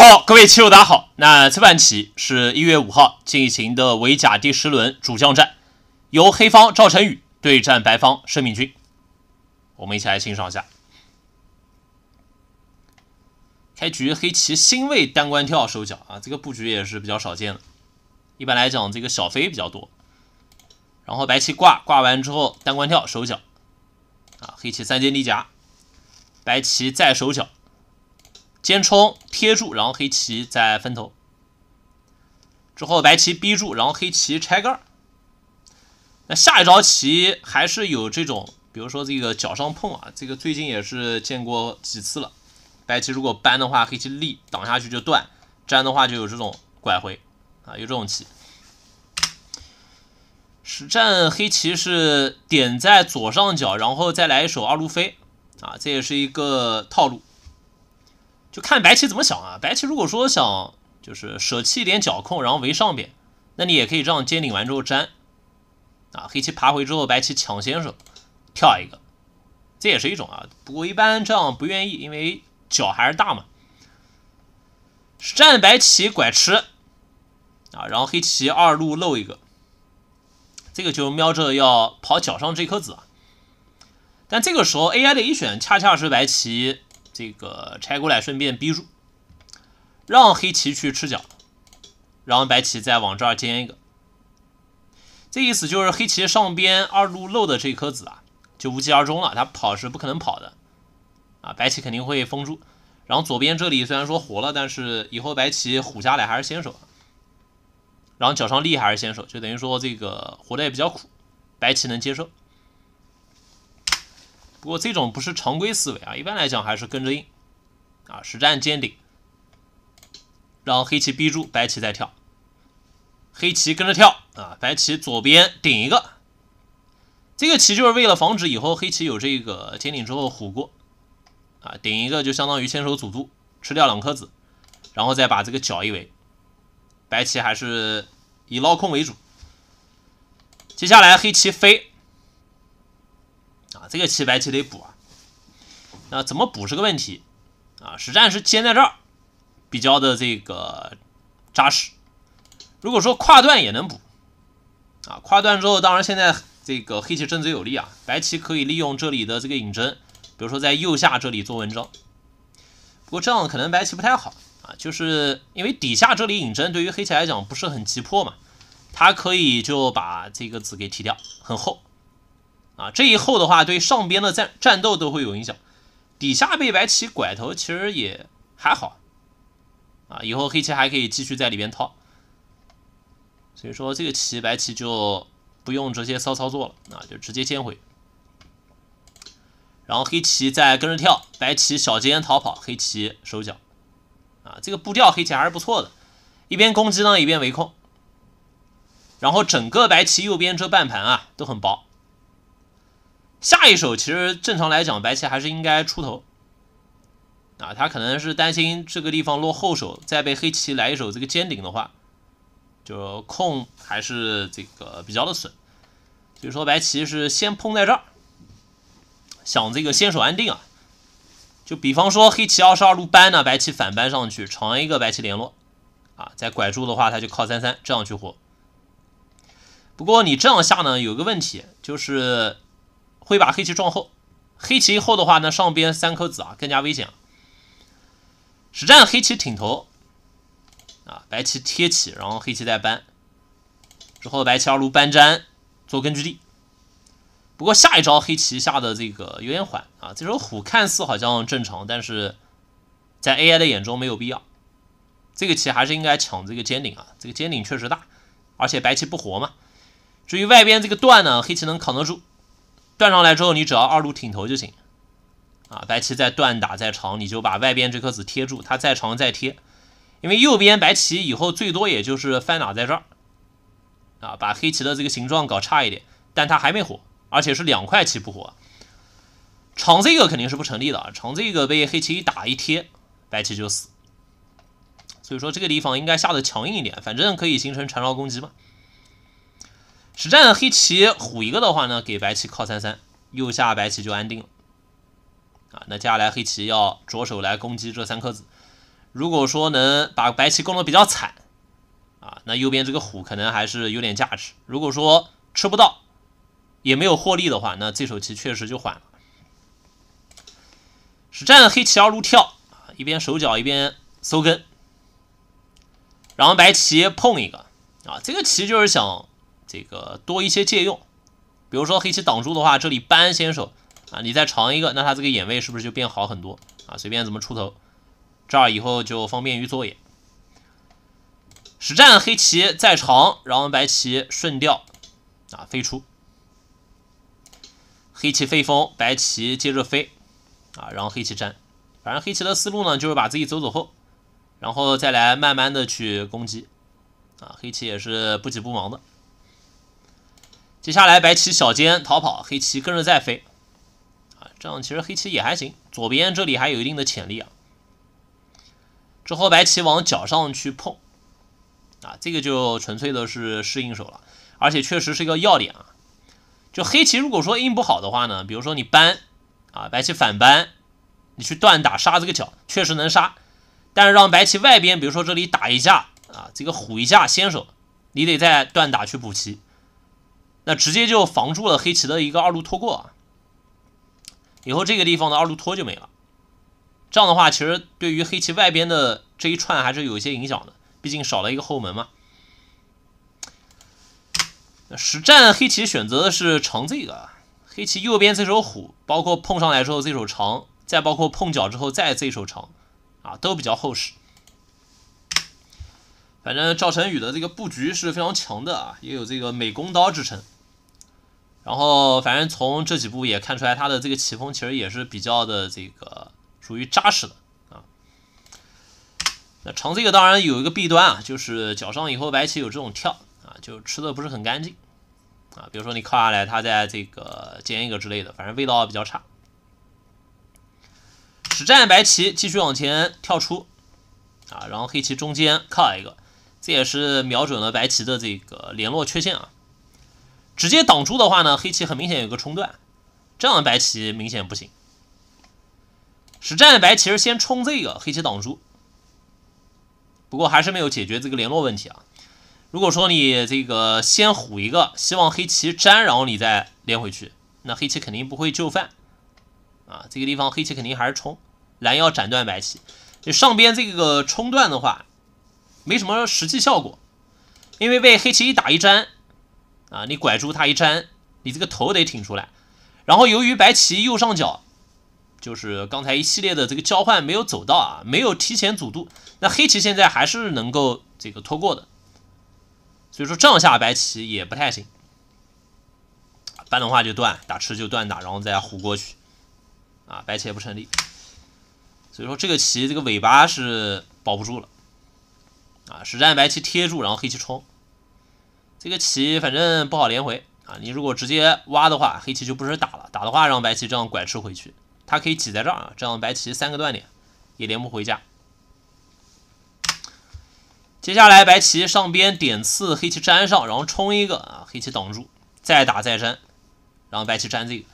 好，各位棋友，大家好。那这盘棋是一月五号进行的围甲第十轮主将战，由黑方赵晨宇对战白方申敏君。我们一起来欣赏一下。开局黑棋星位单关跳收角啊，这个布局也是比较少见的。一般来讲，这个小飞比较多。然后白棋挂挂完之后，单关跳收角啊，黑棋三间立夹，白棋再收角。先冲贴住，然后黑棋再分头，之后白棋逼住，然后黑棋拆盖那下一着棋还是有这种，比如说这个角上碰啊，这个最近也是见过几次了。白棋如果扳的话，黑棋立挡下去就断，这样的话就有这种拐回啊，有这种棋。实战黑棋是点在左上角，然后再来一手二路飞啊，这也是一个套路。就看白棋怎么想啊！白棋如果说想就是舍弃一点角控，然后围上边，那你也可以这样尖顶完之后粘，啊，黑棋爬回之后白棋抢先手跳一个，这也是一种啊。不过一般这样不愿意，因为脚还是大嘛。站白棋拐吃，啊，然后黑棋二路露一个，这个就瞄着要跑脚上这颗子啊。但这个时候 AI 的一选恰恰是白棋。这个拆过来，顺便逼住，让黑棋去吃角，然后白棋再往这儿尖一个。这意思就是黑棋上边二路漏的这颗子啊，就无疾而终了。他跑是不可能跑的，啊，白棋肯定会封住。然后左边这里虽然说活了，但是以后白棋虎下来还是先手，然后脚上立还是先手，就等于说这个活的也比较苦，白棋能接受。不过这种不是常规思维啊，一般来讲还是跟着应啊，实战尖顶，让黑棋逼住，白棋再跳，黑棋跟着跳啊，白棋左边顶一个，这个棋就是为了防止以后黑棋有这个尖顶之后虎过啊，顶一个就相当于先手阻住，吃掉两颗子，然后再把这个角一围，白棋还是以捞空为主，接下来黑棋飞。这个棋白棋得补啊，那怎么补是个问题啊？实战是尖在这儿比较的这个扎实。如果说跨段也能补啊，跨段之后，当然现在这个黑棋正子有力啊，白棋可以利用这里的这个引针，比如说在右下这里做文章。不过这样可能白棋不太好啊，就是因为底下这里引针对于黑棋来讲不是很急迫嘛，它可以就把这个子给提掉，很厚。啊，这一后的话，对上边的战战斗都会有影响。底下被白棋拐头，其实也还好。啊，以后黑棋还可以继续在里边套。所以说，这个棋白棋就不用这些骚操作了，啊，就直接尖回。然后黑棋再跟着跳，白棋小尖逃跑，黑棋收脚，啊，这个步调黑棋还是不错的，一边攻击呢，一边围控。然后整个白棋右边这半盘啊，都很薄。下一手其实正常来讲，白棋还是应该出头啊。他可能是担心这个地方落后手，再被黑棋来一手这个尖顶的话，就控还是这个比较的损。所以说白棋是先碰在这儿，想这个先手安定啊。就比方说黑棋二十二路搬呢，白棋反搬上去，长一个白棋联络啊，再拐住的话，他就靠三三这样去活。不过你这样下呢，有个问题就是。会把黑棋撞后。黑棋后的话呢，上边三颗子啊更加危险。实战黑棋挺头，啊白棋贴起，然后黑棋再扳，之后白棋二路搬粘做根据地。不过下一招黑棋下的这个有点缓啊，这时候虎看似好像正常，但是在 AI 的眼中没有必要。这个棋还是应该抢这个尖顶啊，这个尖顶确实大，而且白棋不活嘛。至于外边这个断呢，黑棋能扛得住。断上来之后，你只要二路挺头就行啊！白棋再断打再长，你就把外边这颗子贴住，它再长再贴，因为右边白棋以后最多也就是翻打在这儿啊，把黑棋的这个形状搞差一点，但它还没活，而且是两块棋不活，长这个肯定是不成立的啊！长这个被黑棋一打一贴，白棋就死，所以说这个地方应该下的强硬一点，反正可以形成缠绕攻击嘛。实战黑棋虎一个的话呢，给白棋靠三三，右下白棋就安定了啊。那接下来黑棋要着手来攻击这三颗子，如果说能把白棋攻得比较惨啊，那右边这个虎可能还是有点价值。如果说吃不到，也没有获利的话，那这手棋确实就缓了。实战黑棋二路跳啊，一边手脚一边收根，然后白棋碰一个啊，这个棋就是想。这个多一些借用，比如说黑棋挡住的话，这里扳先手啊，你再长一个，那他这个眼位是不是就变好很多啊？随便怎么出头，这儿以后就方便于做眼。实战黑棋再长，然后白棋顺掉啊飞出，黑棋飞风，白棋接着飞啊，然后黑棋粘。反正黑棋的思路呢，就是把自己走走后，然后再来慢慢的去攻击啊。黑棋也是不急不忙的。接下来白棋小尖逃跑，黑棋跟着再飞，啊，这样其实黑棋也还行，左边这里还有一定的潜力啊。之后白棋往角上去碰，啊，这个就纯粹的是适应手了，而且确实是一个要点啊。就黑棋如果说应不好的话呢，比如说你搬，啊，白棋反搬，你去断打杀这个角，确实能杀，但是让白棋外边，比如说这里打一架，啊，这个虎一架先手，你得再断打去补棋。那直接就防住了黑棋的一个二路拖过啊，以后这个地方的二路拖就没了。这样的话，其实对于黑棋外边的这一串还是有一些影响的，毕竟少了一个后门嘛。实战黑棋选择的是长这个，黑棋右边这手虎，包括碰上来之后这手长，再包括碰角之后再这手长，啊，都比较厚实。反正赵晨宇的这个布局是非常强的啊，也有这个美工刀之称。然后，反正从这几步也看出来，他的这个棋风其实也是比较的这个属于扎实的啊。成这个当然有一个弊端啊，就是脚上以后白棋有这种跳啊，就吃的不是很干净啊。比如说你靠下来，他在这个煎一个之类的，反正味道比较差。实战白棋继续往前跳出啊，然后黑棋中间靠一个，这也是瞄准了白棋的这个联络缺陷啊。直接挡住的话呢，黑棋很明显有个冲断，这样的白棋明显不行。实战白棋是先冲这个，黑棋挡住，不过还是没有解决这个联络问题啊。如果说你这个先虎一个，希望黑棋粘，然后你再连回去，那黑棋肯定不会就范啊。这个地方黑棋肯定还是冲，拦腰斩断白棋。就上边这个冲断的话，没什么实际效果，因为被黑棋一打一粘。啊，你拐住他一粘，你这个头得挺出来。然后由于白棋右上角，就是刚才一系列的这个交换没有走到啊，没有提前阻渡，那黑棋现在还是能够这个拖过的。所以说这样下白棋也不太行，搬的话就断，打吃就断打，然后再虎过去，啊，白棋也不成立。所以说这个棋这个尾巴是保不住了，啊，实战白棋贴住，然后黑棋冲。这个棋反正不好连回啊，你如果直接挖的话，黑棋就不是打了，打的话让白棋这样拐吃回去，它可以挤在这儿，这样白棋三个断点也连不回家。接下来白棋上边点刺黑棋粘上，然后冲一个啊，黑棋挡住，再打再粘，然后白棋粘这个，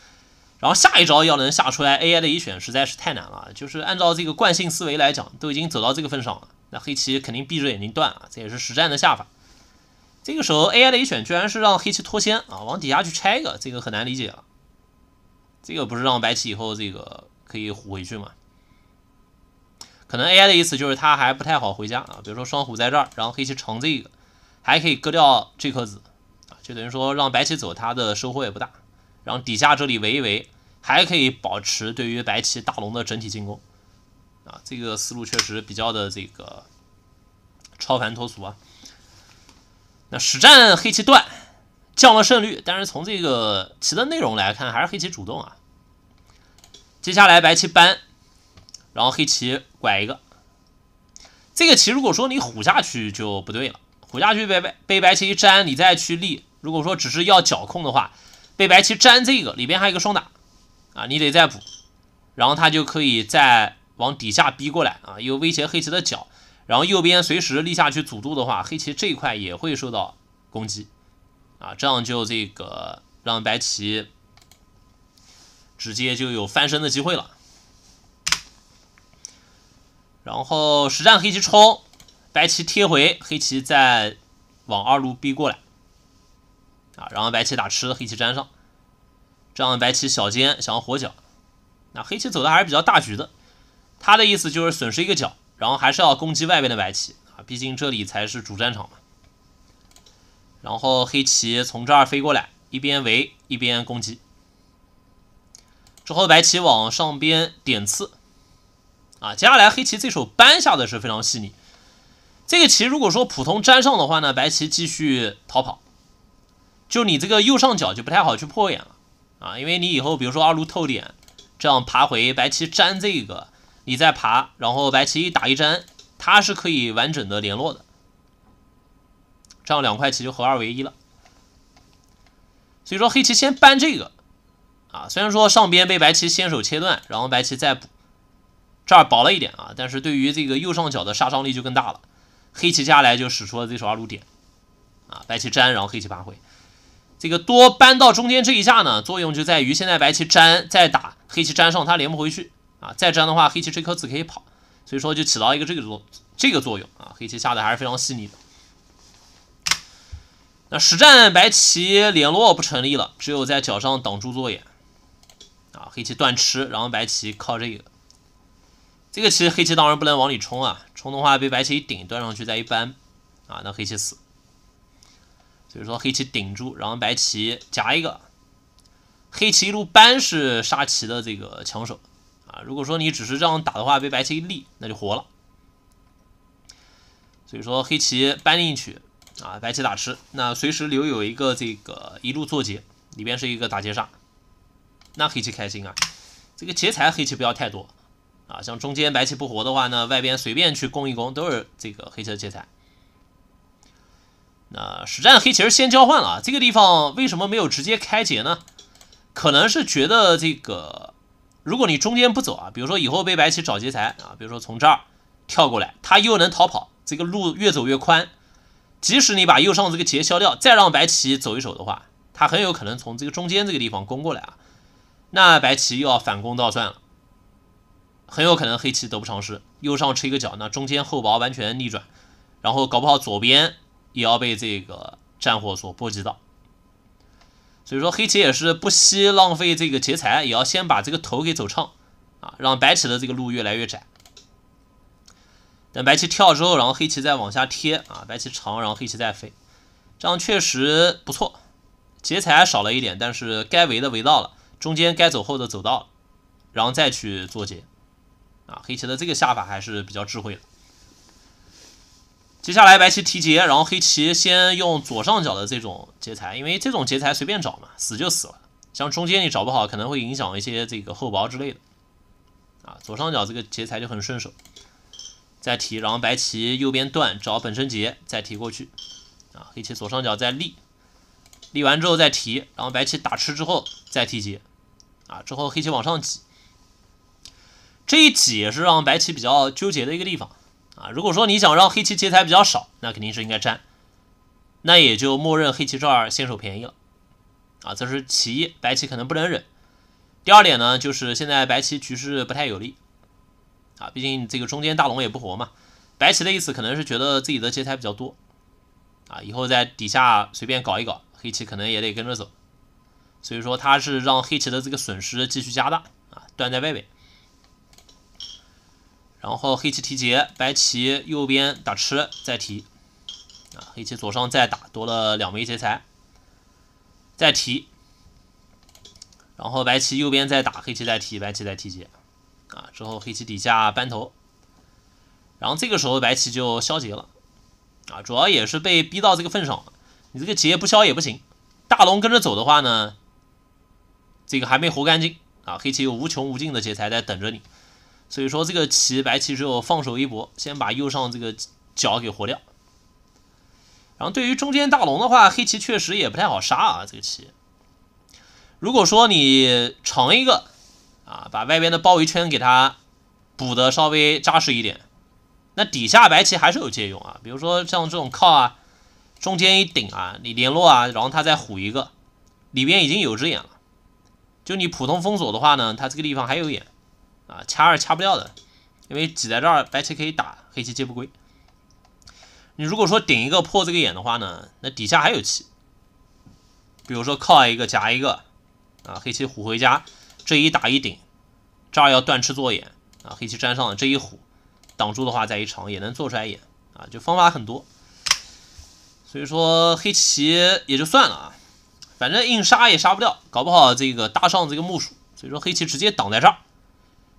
然后下一招要能下出来 AI 的一选实在是太难了，就是按照这个惯性思维来讲，都已经走到这个份上了，那黑棋肯定闭着眼睛断啊，这也是实战的下法。这个时候 AI 的一选居然是让黑棋脱先啊，往底下去拆一个，这个很难理解了。这个不是让白棋以后这个可以虎回去吗？可能 AI 的意思就是他还不太好回家啊。比如说双虎在这儿，然后黑棋成这个，还可以割掉这颗子啊，就等于说让白棋走，他的收获也不大。然后底下这里围一围，还可以保持对于白棋大龙的整体进攻啊。这个思路确实比较的这个超凡脱俗啊。实战黑棋断，降了胜率，但是从这个棋的内容来看，还是黑棋主动啊。接下来白棋搬，然后黑棋拐一个。这个棋如果说你虎下去就不对了，虎下去被白被白棋一粘，你再去立。如果说只是要角控的话，被白棋粘这个里边还有一个双打啊，你得再补，然后他就可以再往底下逼过来啊，又威胁黑棋的角。然后右边随时立下去阻住的话，黑棋这一块也会受到攻击，啊，这样就这个让白棋直接就有翻身的机会了。然后实战黑棋冲，白棋贴回，黑棋再往二路逼过来，啊，然后白棋打吃，黑棋粘上，这样白棋小尖想要活角，那黑棋走的还是比较大局的，他的意思就是损失一个角。然后还是要攻击外边的白棋啊，毕竟这里才是主战场嘛。然后黑棋从这儿飞过来，一边围一边攻击。之后白棋往上边点刺，啊，接下来黑棋这手扳下的是非常细腻。这个棋如果说普通粘上的话呢，白棋继续逃跑，就你这个右上角就不太好去破眼了啊，因为你以后比如说二路透点，这样爬回白棋粘这个。你再爬，然后白棋一打一粘，它是可以完整的联络的，这样两块棋就合二为一了。所以说黑棋先搬这个，啊，虽然说上边被白棋先手切断，然后白棋再补，这儿薄了一点啊，但是对于这个右上角的杀伤力就更大了。黑棋下来就使出了这手二路点，啊，白棋粘，然后黑棋爬回，这个多搬到中间这一下呢，作用就在于现在白棋粘，再打黑棋粘上，它连不回去。啊，再这样的话，黑棋这颗子可以跑，所以说就起到一个这个作这个作用啊。黑棋下的还是非常细腻的。那实战白棋联络不成立了，只有在脚上挡住做眼啊。黑棋断吃，然后白棋靠这个，这个其实黑棋当然不能往里冲啊，冲的话被白棋一顶断上去再一扳啊，那黑棋死。所以说黑棋顶住，然后白棋夹一个，黑棋一路扳是杀棋的这个强手。啊，如果说你只是这样打的话，被白棋一立，那就活了。所以说黑棋搬进去啊，白棋打吃，那随时留有一个这个一路做劫，里边是一个打劫杀，那黑棋开心啊。这个劫财黑棋不要太多啊，像中间白棋不活的话呢，外边随便去攻一攻都是这个黑的劫财。那实战黑棋先交换了，这个地方为什么没有直接开劫呢？可能是觉得这个。如果你中间不走啊，比如说以后被白棋找劫财啊，比如说从这儿跳过来，他又能逃跑，这个路越走越宽。即使你把右上这个劫消掉，再让白棋走一手的话，他很有可能从这个中间这个地方攻过来啊，那白棋又要反攻倒算了，很有可能黑棋得不偿失。右上吃一个角，那中间厚薄完全逆转，然后搞不好左边也要被这个战火所波及到。所以说黑棋也是不惜浪费这个劫材，也要先把这个头给走畅啊，让白棋的这个路越来越窄。等白棋跳之后，然后黑棋再往下贴，啊，白棋长，然后黑棋再飞，这样确实不错，劫材少了一点，但是该围的围到了，中间该走后的走到了，然后再去做劫，啊，黑棋的这个下法还是比较智慧的。接下来白棋提劫，然后黑棋先用左上角的这种劫材，因为这种劫材随便找嘛，死就死了。像中间你找不好，可能会影响一些这个厚薄之类的。啊，左上角这个劫材就很顺手，再提，然后白棋右边断找本身劫，再提过去。啊，黑棋左上角再立，立完之后再提，然后白棋打吃之后再提劫。啊，之后黑棋往上挤，这一挤也是让白棋比较纠结的一个地方。啊，如果说你想让黑棋劫材比较少，那肯定是应该占，那也就默认黑棋这儿先手便宜了，啊，这是其一，白棋可能不能忍。第二点呢，就是现在白棋局势不太有利，啊，毕竟这个中间大龙也不活嘛，白棋的意思可能是觉得自己的劫材比较多，啊，以后在底下随便搞一搞，黑棋可能也得跟着走，所以说他是让黑棋的这个损失继续加大，啊，断在外边。然后黑棋提劫，白棋右边打吃再提，啊，黑棋左上再打多了两枚劫财，再提。然后白棋右边再打，黑棋再提，白棋再提劫，啊，之后黑棋底下扳头，然后这个时候白棋就消劫了，啊，主要也是被逼到这个份上了，你这个劫不消也不行，大龙跟着走的话呢，这个还没活干净，啊，黑棋有无穷无尽的劫财在等着你。所以说，这个棋白棋只有放手一搏，先把右上这个角给活掉。然后，对于中间大龙的话，黑棋确实也不太好杀啊。这个棋，如果说你成一个啊，把外边的包围圈给它补的稍微扎实一点，那底下白棋还是有借用啊。比如说像这种靠啊，中间一顶啊，你联络啊，然后他再虎一个，里边已经有只眼了。就你普通封锁的话呢，它这个地方还有眼。啊，掐二掐不掉的，因为挤在这儿，白棋可以打，黑棋接不归。你如果说顶一个破这个眼的话呢，那底下还有棋，比如说靠一个夹一个，啊，黑棋虎回家，这一打一顶，这儿要断吃做眼啊，黑棋粘上了，这一虎挡住的话再一长也能做出来眼啊，就方法很多。所以说黑棋也就算了啊，反正硬杀也杀不掉，搞不好这个搭上这个木鼠，所以说黑棋直接挡在这儿。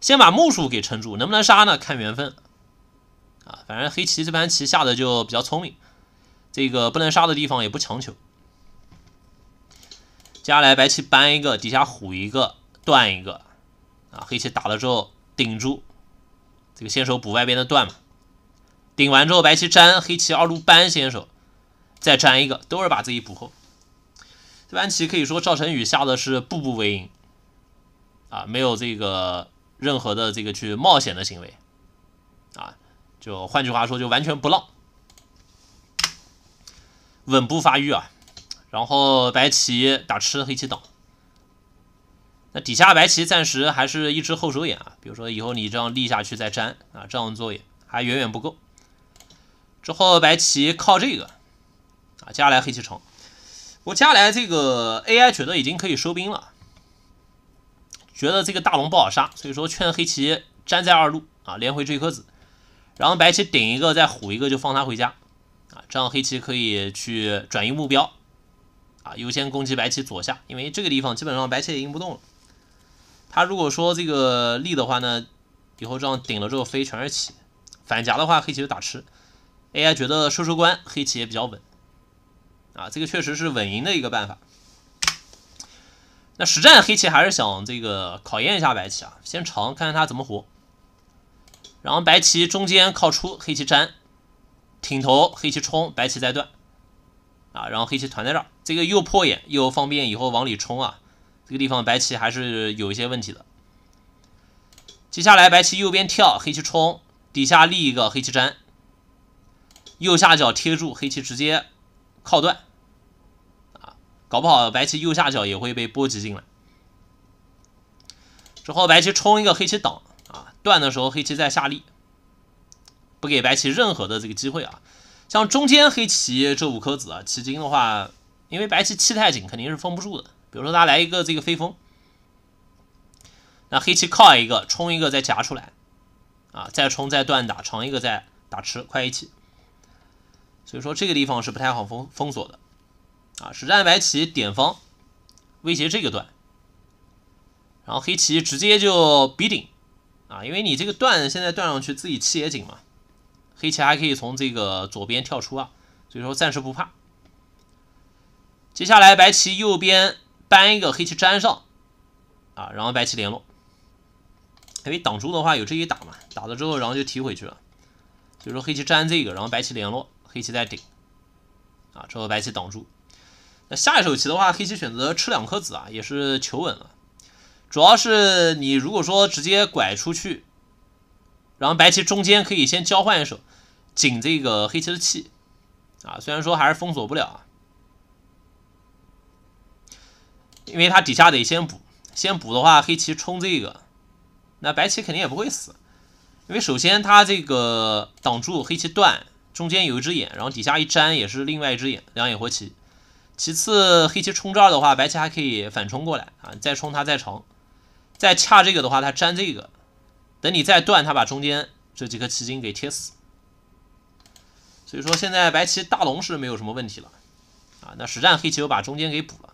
先把木鼠给撑住，能不能杀呢？看缘分啊！反正黑棋这盘棋下的就比较聪明，这个不能杀的地方也不强求。接下来白棋搬一个，底下虎一个，断一个啊！黑棋打了之后顶住，这个先手补外边的断嘛。顶完之后白棋粘，黑棋二路搬，先手再粘一个，都是把自己补后。这盘棋可以说赵晨宇下的是步步为营啊，没有这个。任何的这个去冒险的行为，啊，就换句话说，就完全不浪，稳步发育啊。然后白棋打吃黑棋挡，那底下白棋暂时还是一只后手眼啊。比如说以后你这样立下去再粘啊，这样做也还远远不够。之后白棋靠这个啊，接下来黑棋冲，我接下来这个 AI 觉得已经可以收兵了。觉得这个大龙不好杀，所以说劝黑棋粘在二路啊，连回这一颗子，然后白棋顶一个再虎一个就放他回家啊，这样黑棋可以去转移目标啊，优先攻击白棋左下，因为这个地方基本上白棋也赢不动了。他如果说这个立的话呢，以后这样顶了之后飞全是棋，反夹的话黑棋就打吃。AI 觉得收收官黑棋也比较稳啊，这个确实是稳赢的一个办法。那实战黑棋还是想这个考验一下白棋啊，先尝看看他怎么活。然后白棋中间靠出，黑棋粘，挺头，黑棋冲，白棋再断，啊，然后黑棋团在这儿，这个又破眼又方便以后往里冲啊。这个地方白棋还是有一些问题的。接下来白棋右边跳，黑棋冲，底下立一个黑棋粘，右下角贴住黑棋直接靠断。搞不好白棋右下角也会被波及进来。之后白棋冲一个黑棋挡啊，断的时候黑棋再下力，不给白棋任何的这个机会啊。像中间黑棋这五颗子啊，棋筋的话，因为白棋气太紧，肯定是封不住的。比如说他来一个这个飞风，那黑棋靠一个冲一个再夹出来，啊，再冲再断打长一个再打吃，快一起。所以说这个地方是不太好封封锁的。啊！实战白棋点方威胁这个段，然后黑棋直接就比顶啊！因为你这个段现在断上去自己气也紧嘛，黑棋还可以从这个左边跳出啊，所以说暂时不怕。接下来白棋右边搬一个黑棋粘上啊，然后白棋联络，因为挡住的话有这一打嘛，打了之后然后就提回去了。就以说黑棋粘这个，然后白棋联络，黑棋再顶啊，之后白棋挡住。那下一手棋的话，黑棋选择吃两颗子啊，也是求稳了。主要是你如果说直接拐出去，然后白棋中间可以先交换一手，紧这个黑棋的气啊。虽然说还是封锁不了啊，因为它底下得先补，先补的话黑棋冲这个，那白棋肯定也不会死，因为首先它这个挡住黑棋断，中间有一只眼，然后底下一粘也是另外一只眼，两眼活棋。其次，黑棋冲这儿的话，白棋还可以反冲过来啊，再冲它再成，再掐这个的话，它粘这个，等你再断，它把中间这几颗棋筋给贴死。所以说现在白棋大龙是没有什么问题了啊。那实战黑棋又把中间给补了，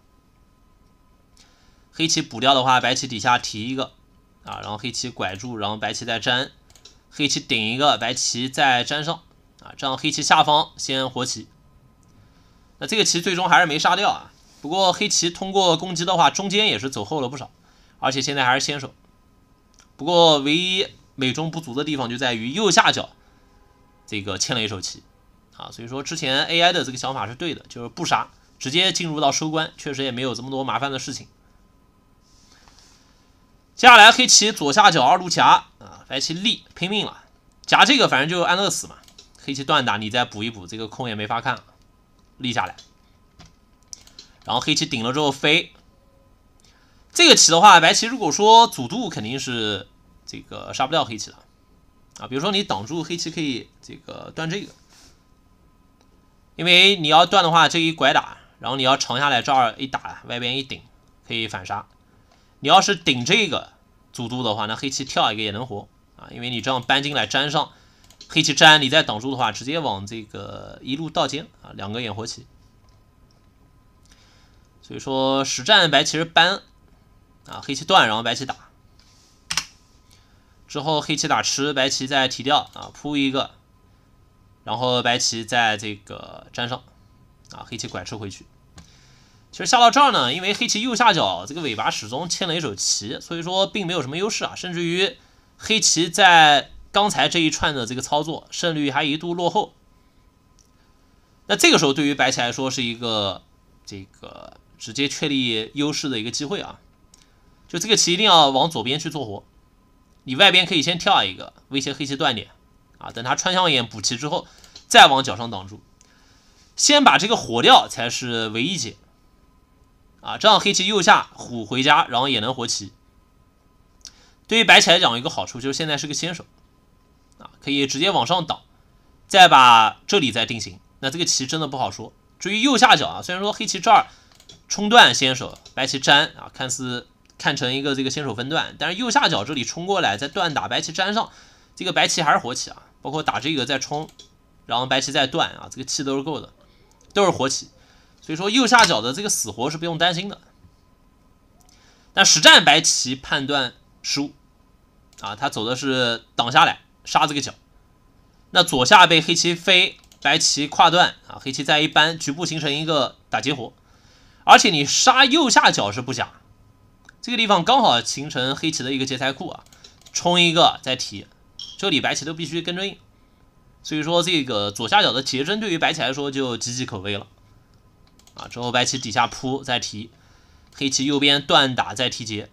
黑棋补掉的话，白棋底下提一个啊，然后黑棋拐住，然后白棋再粘，黑棋顶一个，白棋再粘上啊，这样黑棋下方先活棋。那这个棋最终还是没杀掉啊，不过黑棋通过攻击的话，中间也是走后了不少，而且现在还是先手。不过唯一美中不足的地方就在于右下角这个欠了一手棋啊，所以说之前 AI 的这个想法是对的，就是不杀，直接进入到收官，确实也没有这么多麻烦的事情。接下来黑棋左下角二路夹啊，白棋立拼命了，夹这个反正就安乐死嘛，黑棋断打你再补一补，这个空也没法看。了。立下来，然后黑棋顶了之后飞。这个棋的话，白棋如果说阻度肯定是这个杀不掉黑棋的啊。比如说你挡住黑棋，可以这个断这个，因为你要断的话，这一拐打，然后你要长下来这儿一打，外边一顶可以反杀。你要是顶这个阻度的话，那黑棋跳一个也能活啊，因为你这样搬进来粘上。黑棋粘，你再挡住的话，直接往这个一路倒尖啊，两个眼活棋。所以说实战白棋是搬啊，黑棋断，然后白棋打，之后黑棋打吃，白棋再提掉啊，扑一个，然后白棋再这个粘上啊，黑棋拐吃回去。其实下到这儿呢，因为黑棋右下角这个尾巴始终欠了一手棋，所以说并没有什么优势啊，甚至于黑棋在。刚才这一串的这个操作，胜率还一度落后。那这个时候对于白棋来说是一个这个直接确立优势的一个机会啊！就这个棋一定要往左边去做活，你外边可以先跳一个威胁黑棋断点啊，等他穿象眼补棋之后再往脚上挡住，先把这个活掉才是唯一解啊！这样黑棋右下虎回家，然后也能活棋。对于白棋来讲，一个好处就是现在是个先手。可以直接往上挡，再把这里再定型。那这个棋真的不好说。至于右下角啊，虽然说黑棋这儿冲断先手，白棋粘啊，看似看成一个这个先手分段，但是右下角这里冲过来再断打白棋粘上，这个白棋还是活棋啊。包括打这个再冲，然后白棋再断啊，这个气都是够的，都是活棋。所以说右下角的这个死活是不用担心的。但实战白棋判断失误啊，他走的是挡下来。杀这个角，那左下被黑棋飞，白棋跨断啊，黑棋在一般局部形成一个打劫活，而且你杀右下角是不假，这个地方刚好形成黑棋的一个劫财库啊，冲一个再提，这里白棋都必须跟着应，所以说这个左下角的劫针对于白棋来说就岌岌可危了啊，之后白棋底下扑再提，黑棋右边断打再提劫，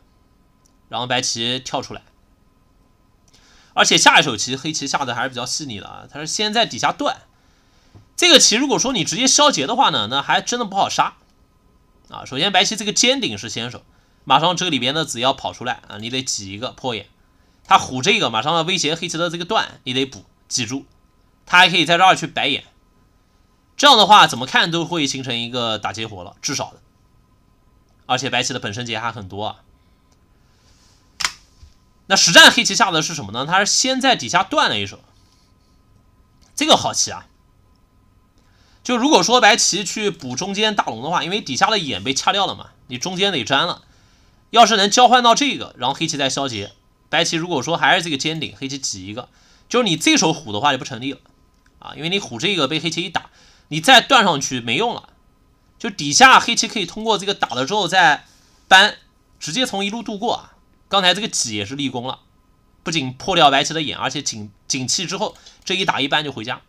然后白棋跳出来。而且下一手棋黑棋下的还是比较细腻的啊，他是先在底下断这个棋，如果说你直接消劫的话呢，那还真的不好杀啊。首先白棋这个尖顶是先手，马上这里边的子要跑出来啊，你得挤一个破眼，他虎这个马上要威胁黑棋的这个断，你得补挤住，他还可以在这儿去白眼，这样的话怎么看都会形成一个打劫活了至少的，而且白棋的本身劫还很多啊。那实战黑棋下的是什么呢？他是先在底下断了一手，这个好棋啊。就如果说白棋去补中间大龙的话，因为底下的眼被掐掉了嘛，你中间得粘了。要是能交换到这个，然后黑棋再消劫，白棋如果说还是这个尖顶，黑棋挤一个，就是你这手虎的话就不成立了啊，因为你虎这个被黑棋一打，你再断上去没用了。就底下黑棋可以通过这个打了之后再搬，直接从一路度过啊。刚才这个挤也是立功了，不仅破掉白棋的眼，而且紧紧气之后，这一打一搬就回家，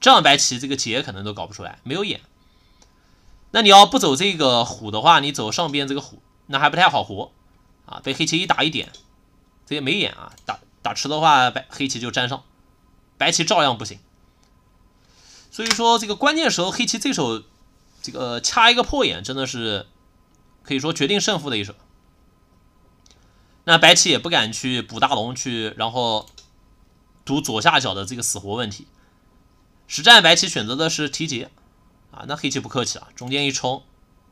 这样白棋这个劫可能都搞不出来，没有眼。那你要不走这个虎的话，你走上边这个虎，那还不太好活啊，被黑棋一打一点，这也没眼啊，打打吃的话，白黑棋就粘上，白棋照样不行。所以说这个关键时候，黑棋这手这个掐一个破眼，真的是可以说决定胜负的一手。那白棋也不敢去补大龙，去然后堵左下角的这个死活问题。实战白棋选择的是提劫啊，那黑棋不客气啊，中间一冲，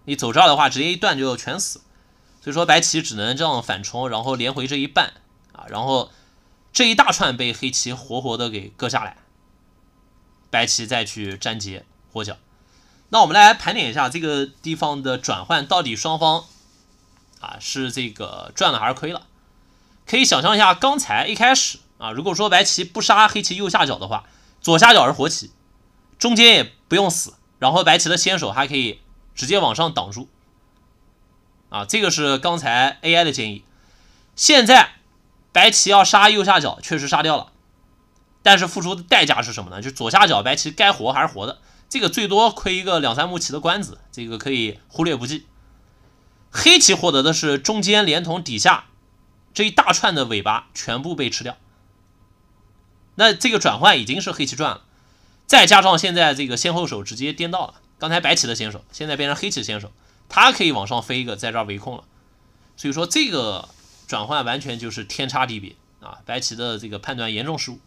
你走这儿的话，直接一断就全死。所以说白棋只能这样反冲，然后连回这一半啊，然后这一大串被黑棋活活的给割下来，白棋再去粘劫活角。那我们来盘点一下这个地方的转换，到底双方。啊，是这个赚了还是亏了？可以想象一下，刚才一开始啊，如果说白棋不杀黑棋右下角的话，左下角是活棋，中间也不用死，然后白棋的先手还可以直接往上挡住。啊，这个是刚才 AI 的建议。现在白棋要杀右下角，确实杀掉了，但是付出的代价是什么呢？就左下角白棋该活还是活的，这个最多亏一个两三目棋的官子，这个可以忽略不计。黑棋获得的是中间连同底下这一大串的尾巴全部被吃掉，那这个转换已经是黑棋赚了，再加上现在这个先后手直接颠倒了，刚才白棋的先手现在变成黑棋先手，他可以往上飞一个在这围控了，所以说这个转换完全就是天差地别啊！白棋的这个判断严重失误，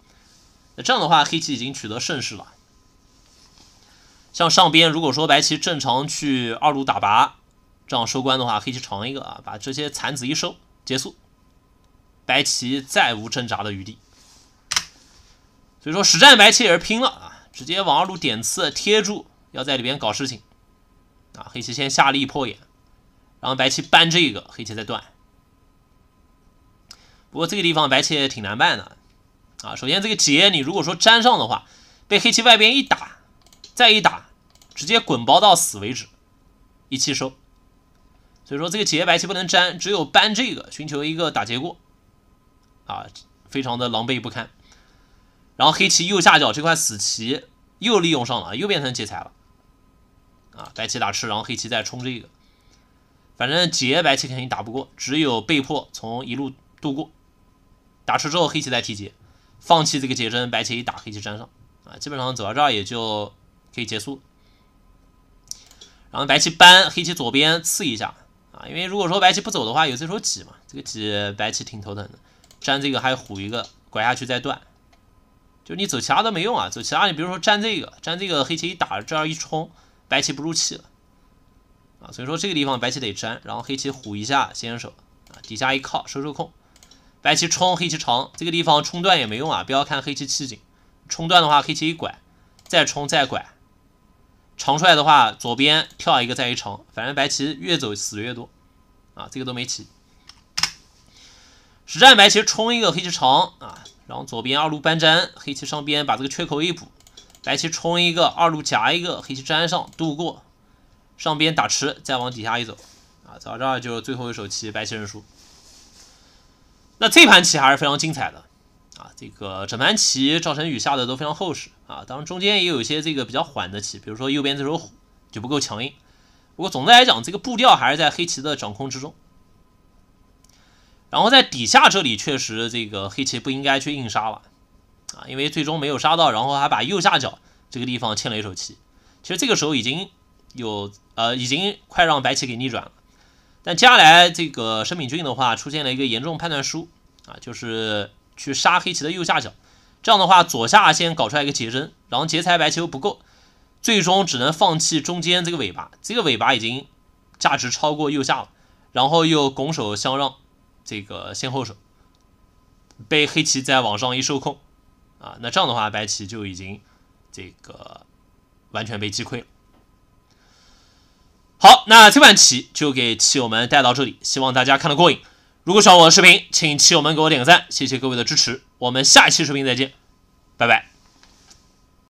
那这样的话黑棋已经取得胜势了。像上边如果说白棋正常去二路打拔。这样收官的话，黑棋长一个啊，把这些残子一收，结束，白棋再无挣扎的余地。所以说实战白棋也是拼了啊，直接往二路点刺贴住，要在里边搞事情啊。黑棋先下立破眼，然后白棋搬这个，黑棋再断。不过这个地方白棋也挺难办的啊。首先这个劫你如果说粘上的话，被黑棋外边一打，再一打，直接滚包到死为止，一气收。所以说这个劫白棋不能粘，只有搬这个，寻求一个打劫过，啊，非常的狼狈不堪。然后黑棋右下角这块死棋又利用上了，又变成劫财了，啊，白棋打吃，然后黑棋再冲这个，反正劫白棋肯定打不过，只有被迫从一路度过，打吃之后黑棋再提劫，放弃这个劫针，白棋一打黑棋粘上，啊，基本上走到这儿也就可以结束。然后白棋搬，黑棋左边刺一下。啊，因为如果说白棋不走的话，有这手挤嘛，这个挤白棋挺头疼的，粘这个还有虎一个，拐下去再断，就你走其他都没用啊，走其他你比如说粘这个，粘这个黑棋一打，这样一冲，白棋不入气了，啊，所以说这个地方白棋得粘，然后黑棋虎一下先手，啊，底下一靠收收空，白棋冲黑棋长，这个地方冲断也没用啊，不要看黑棋气紧，冲断的话黑棋一拐，再冲再拐。长出来的话，左边跳一个再一长，反正白棋越走死越多，啊，这个都没棋。实战白棋冲一个黑棋长啊，然后左边二路搬粘，黑棋上边把这个缺口一补，白棋冲一个二路夹一个，黑棋粘上度过，上边打吃，再往底下一走，啊，早知道就最后一手棋，白棋认输。那这盘棋还是非常精彩的。啊，这个整盘棋赵晨宇下的都非常厚实啊，当然中间也有一些这个比较缓的棋，比如说右边这手虎就不够强硬。不过总的来讲，这个步调还是在黑棋的掌控之中。然后在底下这里，确实这个黑棋不应该去硬杀了啊，因为最终没有杀到，然后还把右下角这个地方欠了一手棋。其实这个时候已经有呃已经快让白棋给逆转了。但接下来这个申敏俊的话出现了一个严重判断书啊，就是。去杀黑棋的右下角，这样的话左下先搞出来一个劫针，然后劫财白棋不够，最终只能放弃中间这个尾巴，这个尾巴已经价值超过右下了，然后又拱手相让，这个先后手被黑棋再往上一受控，啊，那这样的话白棋就已经这个完全被击溃了。好，那这盘棋就给棋友们带到这里，希望大家看得过瘾。如果喜欢我的视频，请朋友们给我点个赞，谢谢各位的支持。我们下期视频再见，拜拜。